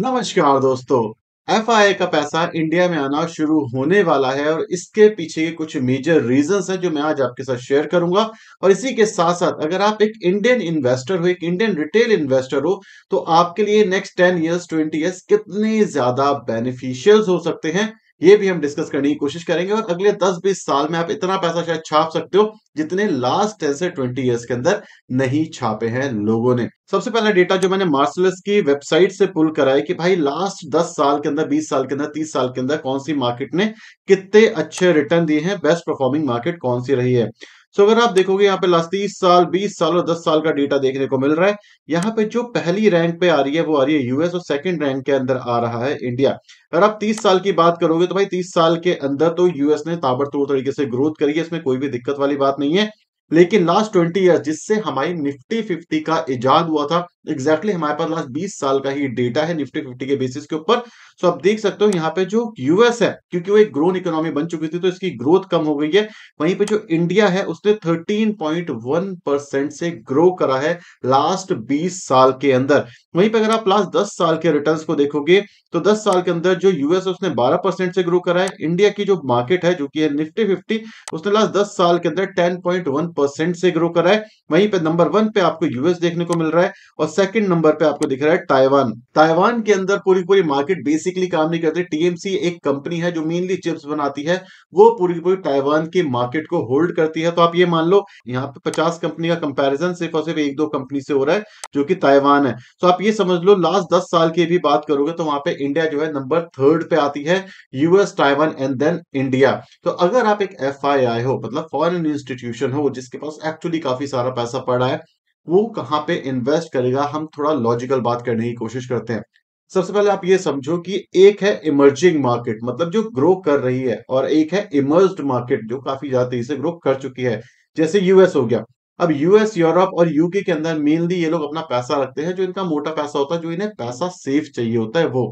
नमस्कार दोस्तों एफ का पैसा इंडिया में आना शुरू होने वाला है और इसके पीछे के कुछ मेजर रीजंस हैं जो मैं आज आपके साथ शेयर करूंगा और इसी के साथ साथ अगर आप एक इंडियन इन्वेस्टर हो एक इंडियन रिटेल इन्वेस्टर हो तो आपके लिए next ten years twenty years कितने ज्यादा बेनिफिशियल हो सकते हैं ये भी हम डिस्कस करने की कोशिश करेंगे और अगले 10-20 साल में आप इतना पैसा शायद छाप सकते हो जितने लास्ट 10 से 20 इयर्स के अंदर नहीं छापे हैं लोगों ने सबसे पहला डेटा जो मैंने मार्सलस की वेबसाइट से पुल करा है कि भाई लास्ट 10 साल के अंदर 20 साल के अंदर 30 साल के अंदर कौन सी मार्केट ने कितने अच्छे रिटर्न दिए हैं बेस्ट परफॉर्मिंग मार्केट कौन सी रही है सो अगर आप देखोगे यहाँ पे लास्ट तीस साल बीस साल और दस साल का डेटा देखने को मिल रहा है यहाँ पे जो पहली रैंक पे आ रही है वो आ रही है यूएस और सेकंड रैंक के अंदर आ रहा है इंडिया अगर आप तीस साल की बात करोगे तो भाई तीस साल के अंदर तो यूएस ने ताबड़तोड़ तरीके से ग्रोथ करी है इसमें कोई भी दिक्कत वाली बात नहीं है लेकिन लास्ट ट्वेंटी ईयर जिससे हमारी निफ्टी फिफ्टी का इजाद हुआ था एग्जैक्टली exactly हमारे पास लास्ट बीस साल का ही डेटा है निफ्टी फिफ्टी के बेसिस के ऊपर सो आप देख सकते हो यहाँ पे जो यूएस है क्योंकि वो एक ग्रोन इकोनॉमी बन चुकी थी तो इसकी ग्रोथ कम हो गई है वहीं पे जो इंडिया है उसने थर्टीन पॉइंट वन परसेंट से ग्रो करा है लास्ट बीस साल के अंदर वहीं पर अगर आप लास्ट दस साल के रिटर्न को देखोगे तो दस साल के अंदर जो यूएस है उसने बारह परसेंट से ग्रो करा है इंडिया की जो मार्केट है जो कि है निफ्टी फिफ्टी उसने लास्ट दस साल के अंदर टेन पॉइंट वन परसेंट से ग्रो कर रहा है वहीं पे नंबर वन पे आपको यूएस देखने को मिल रहा है और सेकंड नंबर पे आपको दिख रहा है ताइवान ताइवान के अंदर पूरी पूरी मार्केट बेसिकली काम नहीं करती टीएमसी एक कंपनी है जो मेनली चिप्स बनाती है वो पूरी पूरी ताइवान की मार्केट को होल्ड करती है तो आप ये मान लो यहाँ पे पचास कंपनी का कंपेरिजन सिर्फ और सिर्फ एक दो कंपनी से हो रहा है जो की ताइवान है तो आप ये समझ लो लास्ट दस साल की भी बात करोगे तो वहां पर इंडिया जो है नंबर थर्ड पे आती है US Taiwan and then India तो अगर आप एक एफ हो मतलब फॉरन इंस्टीट्यूशन हो जिस जिसके पास एक्चुअली काफी सारा पैसा पड़ा है वो कहाँ पे इन्वेस्ट करेगा हम थोड़ा लॉजिकल बात करने की कोशिश करते हैं सबसे पहले आप ये समझो कि एक है इमर्जिंग मार्केट मतलब जो ग्रो कर रही है और एक है इमर्ज मार्केट जो काफी ज्यादा तेजी से ग्रो कर चुकी है जैसे यूएस हो गया अब यूएस यूरोप और यूके के अंदर मेनली ये लोग अपना पैसा रखते हैं जो इनका मोटा पैसा होता है जो इन्हें पैसा सेफ चाहिए होता है वो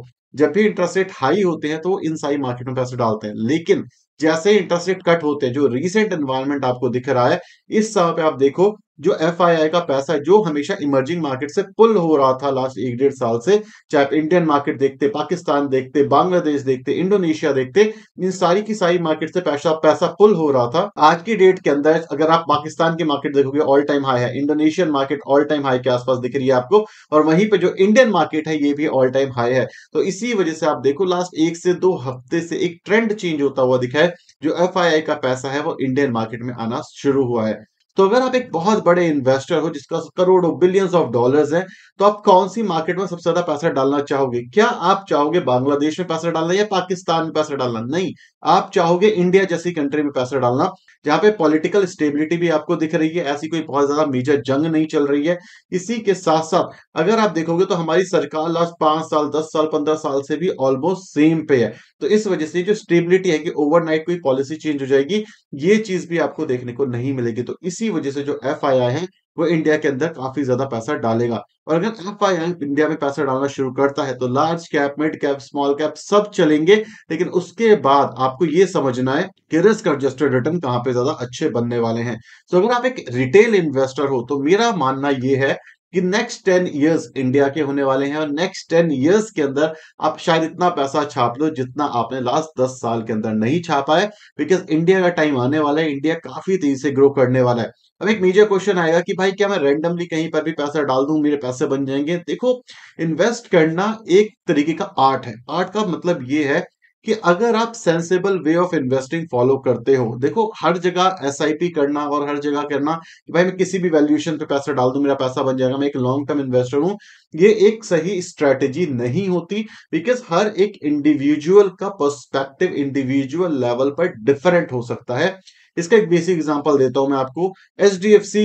जब भी इंटरेस्ट रेट हाई होते हैं तो वो इन सारी मार्केट में पैसे डालते हैं लेकिन जैसे इंटरेस्ट रेट कट होते हैं जो रिसेंट एनवायरमेंट आपको दिख रहा है इस समय पे आप देखो जो एफ का पैसा है जो हमेशा इमर्जिंग मार्केट से पुल हो रहा था लास्ट एक डेढ़ साल से चाहे आप इंडियन मार्केट देखते पाकिस्तान देखते बांग्लादेश देखते इंडोनेशिया देखते इन सारी की सारी मार्केट से पैसा पैसा पुल हो रहा था आज की डेट के अंदर अगर आप पाकिस्तान की मार्केट देखोगे ऑल टाइम हाई है Indonesian market all time high के आसपास दिख रही है आपको और वहीं पर जो इंडियन मार्केट है ये भी ऑल टाइम हाई है तो इसी वजह से आप देखो लास्ट एक से दो हफ्ते से एक ट्रेंड चेंज होता हुआ दिखा है जो एफ का पैसा है वो इंडियन मार्केट में आना शुरू हुआ है तो अगर आप एक बहुत बड़े इन्वेस्टर हो जिसका करोड़ों बिलियंस ऑफ डॉलर्स हैं तो आप कौन सी मार्केट में सबसे ज्यादा पैसा डालना चाहोगे क्या आप चाहोगे बांग्लादेश में पैसा डालना या पाकिस्तान में पैसा डालना नहीं आप चाहोगे इंडिया जैसी कंट्री में पैसा डालना जहां पे पॉलिटिकल स्टेबिलिटी भी आपको दिख रही है ऐसी कोई बहुत ज्यादा मेजर जंग नहीं चल रही है इसी के साथ साथ अगर आप देखोगे तो हमारी सरकार लास्ट पांच साल दस साल पंद्रह साल से भी ऑलमोस्ट सेम पे है तो इस वजह से जो स्टेबिलिटी है कि ओवरनाइट कोई पॉलिसी चेंज हो जाएगी ये चीज भी आपको देखने को नहीं मिलेगी तो इसी वजह से जो एफ है वो इंडिया के अंदर काफी ज्यादा पैसा डालेगा और अगर एफ आई इंडिया में पैसा डालना शुरू करता है तो large cap mid cap small cap सब चलेंगे लेकिन उसके बाद आपको ये समझना है कि रिस्क एडजस्टेड रिटर्न कहाँ पे ज्यादा अच्छे बनने वाले हैं तो अगर आप एक रिटेल इन्वेस्टर हो तो मेरा मानना ये है कि नेक्स्ट टेन इयर्स इंडिया के होने वाले हैं और नेक्स्ट टेन इयर्स के अंदर आप शायद इतना पैसा छाप लो जितना आपने लास्ट दस साल के अंदर नहीं छापा है बिकॉज इंडिया का टाइम आने वाला है इंडिया काफी तेजी से ग्रो करने वाला है अब एक मेजर क्वेश्चन आएगा कि भाई क्या मैं रैंडमली कहीं पर भी पैसा डाल दूं मेरे पैसे बन जाएंगे देखो इन्वेस्ट करना एक तरीके का आर्ट है आर्ट का मतलब ये है कि अगर आप sensible way of investing follow करते हो देखो हर जगह एस करना और हर जगह करना कि भाई मैं किसी भी वैल्यूएशन पे पैसा डाल दू मेरा पैसा बन जाएगा मैं एक लॉन्ग टर्म इन्वेस्टर हूं ये एक सही स्ट्रेटेजी नहीं होती बिकॉज हर एक इंडिविजुअल का पर्सपेक्टिव इंडिविजुअल लेवल पर डिफरेंट हो सकता है इसका एक बेसिक एग्जांपल देता हूं मैं आपको एच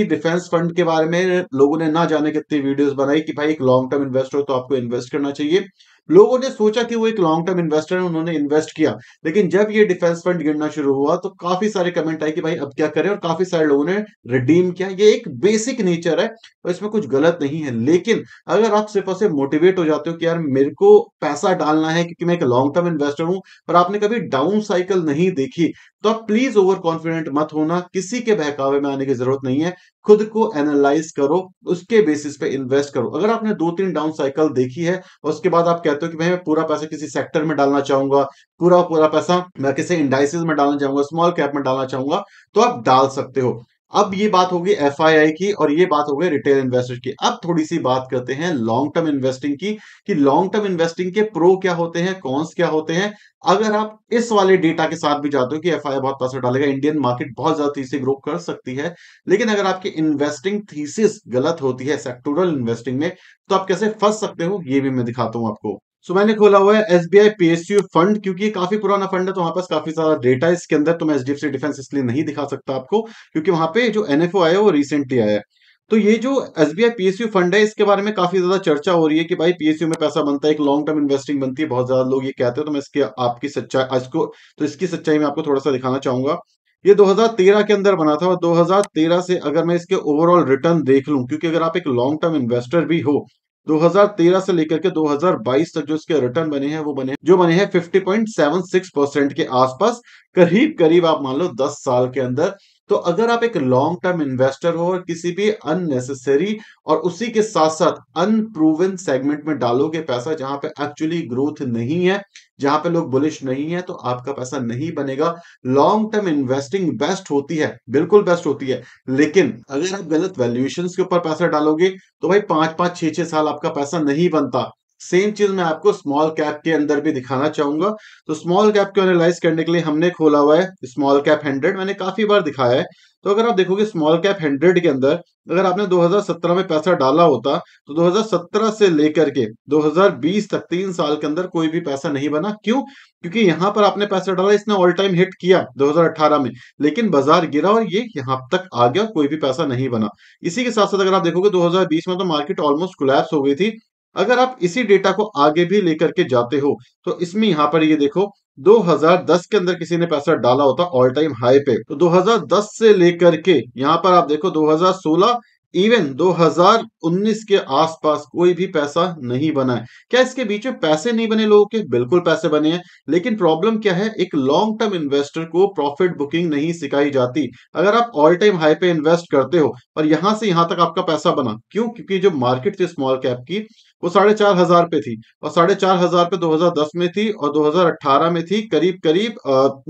डिफेंस फंड के बारे में लोगों ने ना जाने कितनी वीडियोस बनाई कि भाई एक लॉन्ग टर्म इन्वेस्टर हो तो आपको इन्वेस्ट करना चाहिए लोगों ने सोचा कि वो एक लॉन्ग टर्म इन्वेस्टर है उन्होंने इन्वेस्ट किया लेकिन जब ये डिफेंस फंड गिरना शुरू हुआ तो काफी सारे कमेंट आए कि भाई अब क्या करें और काफी सारे लोगों ने रिडीम किया ये एक बेसिक नेचर है और इसमें कुछ गलत नहीं है लेकिन अगर आप सिर्फ ऐसे मोटिवेट हो जाते हो कि यार मेरे को पैसा डालना है क्योंकि मैं एक लॉन्ग टर्म इन्वेस्टर हूं और आपने कभी डाउन साइकिल नहीं देखी तो आप प्लीज ओवर कॉन्फिडेंट मत होना किसी के बहकावे में आने की जरूरत नहीं है खुद को एनालाइज करो उसके बेसिस पे इन्वेस्ट करो अगर आपने दो तीन डाउन साइकिल देखी है उसके बाद आप कहते कहते हो कि भाई मैं पूरा पैसा किसी सेक्टर में डालना चाहूंगा पूरा पूरा पैसा मैं किसी इंडाइसिस में डालना चाहूंगा स्मॉल कैप में डालना चाहूंगा तो आप डाल सकते हो अब ये बात होगी एफ की और ये बात हो गई रिटेल इन्वेस्टर की अब थोड़ी सी बात करते हैं लॉन्ग टर्म इन्वेस्टिंग की कि लॉन्ग टर्म इन्वेस्टिंग के प्रो क्या होते हैं कॉन्स क्या होते हैं अगर आप इस वाले डेटा के साथ भी जाते हो कि एफ बहुत पैसा डालेगा इंडियन मार्केट बहुत ज्यादा तेजी से ग्रो कर सकती है लेकिन अगर आपकी इन्वेस्टिंग थीसिस गलत होती है सेक्टोरल इन्वेस्टिंग में तो आप कैसे फंस सकते हो ये भी मैं दिखाता हूं आपको सो मैंने खोला हुआ है S B I P S U fund क्योंकि काफी पुराना फंड है तो वहां पास काफी सारा डेटा है इसके अंदर तो मैं H D F C defence इसलिए नहीं दिखा सकता आपको क्योंकि वहां पे जो एन एफ ओ आया है वो रिसेंटली आया है तो ये जो S B I P S U fund है इसके बारे में काफी ज्यादा चर्चा हो रही है कि भाई पी एस यू में पैसा बनता है एक लॉन्ग टर्म इन्वेस्टिंग बनती है बहुत ज्यादा लोग ये कहते हैं तो मैं इसके आपकी सच्चाई इसको तो इसकी सच्चाई में आपको थोड़ा सा दिखाना चाहूंगा ये 2013 के अंदर बना था और 2013 से अगर मैं इसके ओवरऑल रिटर्न देख लूं क्योंकि अगर आप एक लॉन्ग टर्म इन्वेस्टर भी हो 2013 से लेकर के 2022 तक जो इसके रिटर्न बने हैं वो बने जो बने हैं 50.76 परसेंट के आसपास करीब करीब आप मान लो 10 साल के अंदर तो अगर आप एक लॉन्ग टर्म इन्वेस्टर हो और किसी भी अननेसेसरी और उसी के साथ साथ अनप्रूवन सेगमेंट में डालोगे पैसा जहां पे एक्चुअली ग्रोथ नहीं है जहां पे लोग बुलिश नहीं है तो आपका पैसा नहीं बनेगा लॉन्ग टर्म इन्वेस्टिंग बेस्ट होती है बिल्कुल बेस्ट होती है लेकिन अगर आप गलत वैल्यूएशन के ऊपर पैसा डालोगे तो भाई पांच पांच छह छह साल आपका पैसा नहीं बनता सेम चीज मैं आपको स्मॉल कैप के अंदर भी दिखाना चाहूंगा तो स्मॉल कैप को एनालाइज करने के लिए हमने खोला हुआ है स्मॉल कैप हंड्रेड मैंने काफी बार दिखाया है तो अगर आप देखोगे स्मॉल कैप हंड्रेड के अंदर अगर आपने 2017 में पैसा डाला होता तो 2017 से लेकर के 2020 तक तीन साल के अंदर कोई भी पैसा नहीं बना क्यों क्योंकि यहां पर आपने पैसा डाला इसने ऑल टाइम हिट किया 2018 में लेकिन बाजार गिरा और ये यहां तक आ गया कोई भी पैसा नहीं बना इसी के साथ साथ अगर आप देखोगे 2020 में तो मार्केट ऑलमोस्ट कोलैप्स हो गई थी अगर आप इसी डेटा को आगे भी लेकर के जाते हो तो इसमें यहाँ पर ये देखो 2010 के अंदर किसी ने पैसा डाला होता ऑल टाइम हाई पे तो 2010 से लेकर के यहाँ पर आप देखो 2016 इवन 2019 के आसपास कोई भी पैसा नहीं बना है क्या इसके बीच में पैसे नहीं बने लोगों के बिल्कुल पैसे बने हैं लेकिन प्रॉब्लम क्या है एक लॉन्ग टर्म इन्वेस्टर को प्रॉफिट बुकिंग नहीं सिखाई जाती अगर आप ऑल टाइम हाई पे इन्वेस्ट करते हो और यहां से यहां तक आपका पैसा बना क्यों क्योंकि जो मार्केट थी स्मॉल कैप की वो साढ़े चार हजार पे थी और साढ़े चार हजार पे 2010 में थी और 2018 में थी करीब करीब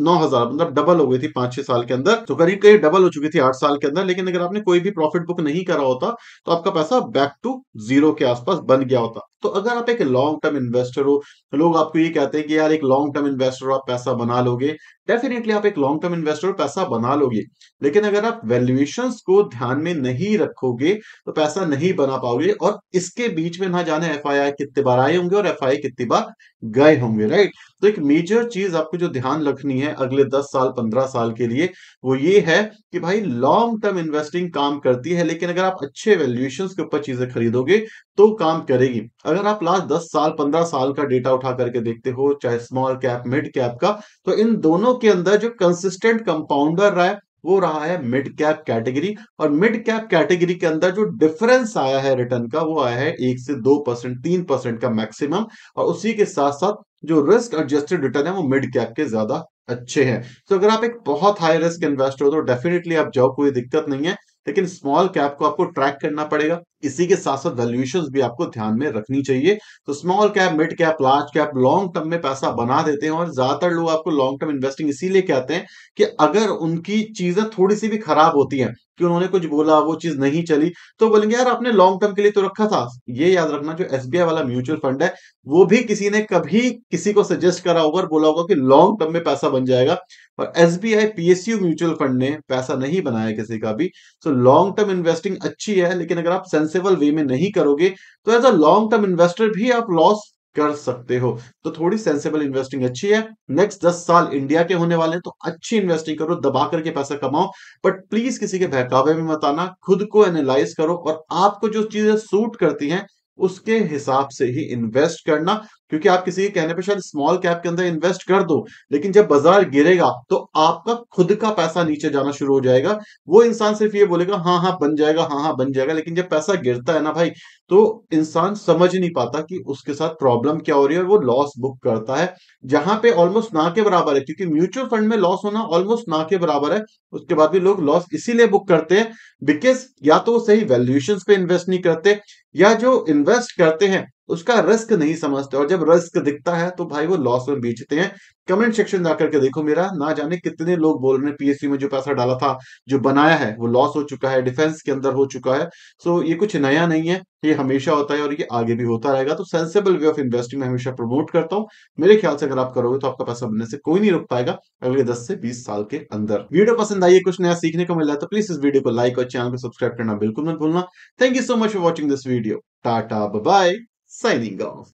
नौ हजार मतलब डबल हो गई थी पांच छह साल के अंदर तो करीब करीब डबल हो चुकी थी आठ साल के अंदर लेकिन अगर आपने कोई भी प्रॉफिट बुक नहीं करा होता तो आपका पैसा बैक टू जीरो के आसपास बन गया होता तो अगर आप एक लॉन्ग टर्म इन्वेस्टर हो तो लोग आपको ये कहते हैं कि यार एक लॉन्ग टर्म इन्वेस्टर हो आप पैसा बना लोगे डेफिनेटली आप एक लॉन्ग टर्म इन्वेस्टर हो पैसा बना लोगे लेकिन अगर आप वैल्यूएशन को ध्यान में नहीं रखोगे तो पैसा नहीं बना पाओगे और इसके बीच में ना जाने एफ कितने बार आए होंगे और एफ कितनी बार गए होंगे राइट तो एक मेजर चीज आपको जो ध्यान रखनी है अगले 10 साल 15 साल के लिए वो ये है कि भाई लॉन्ग टर्म इन्वेस्टिंग काम करती है लेकिन अगर आप अच्छे वैल्यूएशन के ऊपर चीजें खरीदोगे तो काम करेगी अगर आप लास्ट दस साल पंद्रह साल का डेटा उठा करके देखते हो चाहे स्मॉल कैप मिड कैप का तो इन दोनों के अंदर जो कंसिस्टेंट कंपाउंडर रहा है वो रहा है मिड कैप कैटेगरी और मिड कैप कैटेगरी के अंदर जो डिफरेंस आया है रिटर्न का वो आया है एक से दो परसेंट तीन परसेंट का मैक्सिमम और उसी के साथ साथ जो रिस्क एडजस्टेड रिटर्न है वो मिड कैप के ज्यादा अच्छे हैं तो अगर आप एक बहुत हाई रिस्क इन्वेस्टर हो तो डेफिनेटली आप जाओ कोई दिक्कत नहीं है लेकिन स्मॉल कैप को आपको ट्रैक करना पड़ेगा इसी के साथ साथ वैल्यूएशन भी आपको ध्यान में रखनी चाहिए तो small cap mid cap large cap long term में पैसा बना देते हैं और ज्यादातर लोग आपको लॉन्ग टर्म इन्वेस्टिंग इसीलिए कहते हैं कि अगर उनकी चीजें थोड़ी सी भी खराब होती हैं कि उन्होंने कुछ बोला वो चीज नहीं चली तो बोलेंगे यार आपने लॉन्ग टर्म के लिए तो रखा था ये याद रखना जो एस वाला म्यूचुअल फंड है वो भी किसी ने कभी किसी को सजेस्ट करा होगा और बोला होगा कि लॉन्ग टर्म में पैसा बन जाएगा और S B I P S U mutual fund ने पैसा नहीं बनाया किसी का भी सो लॉन्ग टर्म इन्वेस्टिंग अच्छी है लेकिन अगर आप सेंसेबल वे में नहीं करोगे तो as a long term investor भी आप लॉस कर सकते हो तो थोड़ी सेंसेबल इन्वेस्टिंग अच्छी है नेक्स्ट दस साल इंडिया के होने वाले हैं तो अच्छी इन्वेस्टिंग करो दबा करके पैसा कमाओ बट प्लीज किसी के बहकावे में मत आना खुद को एनालाइज करो और आपको जो चीजें सूट करती हैं उसके हिसाब से ही इन्वेस्ट करना क्योंकि आप किसी के कहने पर शायद स्मॉल कैप के अंदर इन्वेस्ट कर दो लेकिन जब बाजार गिरेगा तो आपका खुद का पैसा नीचे जाना शुरू हो जाएगा वो इंसान सिर्फ ये बोलेगा हाँ हाँ बन जाएगा हाँ हाँ बन जाएगा लेकिन जब पैसा गिरता है ना भाई तो इंसान समझ नहीं पाता कि उसके साथ प्रॉब्लम क्या हो रही है और वो लॉस बुक करता है जहां पे ऑलमोस्ट ना के बराबर है क्योंकि म्यूचुअल फंड में लॉस होना ऑलमोस्ट ना के बराबर है उसके बाद भी लोग लॉस इसीलिए बुक करते हैं बिकॉज या तो वो सही वैल्यूएशन पे इन्वेस्ट नहीं करते या जो इन्वेस्ट करते हैं उसका रिस्क नहीं समझते और जब रिस्क दिखता है तो भाई वो लॉस में बेचते हैं कमेंट सेक्शन जाकर के देखो मेरा ना जाने कितने लोग बोल रहे हैं पीएससी में जो पैसा डाला था जो बनाया है वो लॉस हो चुका है डिफेंस के अंदर हो चुका है सो ये कुछ नया नहीं है ये हमेशा होता है और ये आगे भी होता रहेगा तो सेंसेबल वे ऑफ इन्वेस्टिंग में हमेशा प्रमोट करता हूँ मेरे ख्याल से अगर आप करोगे तो आपका पैसा बनने से कोई नहीं रुक पाएगा अगले दस से बीस साल के अंदर वीडियो पसंद आई है कुछ नया सीखने को मिला तो प्लीज इस वीडियो को लाइक और चैनल को सब्सक्राइब करना बिल्कुल मत भूलना thank you so much for watching this video tata bye 赛里高。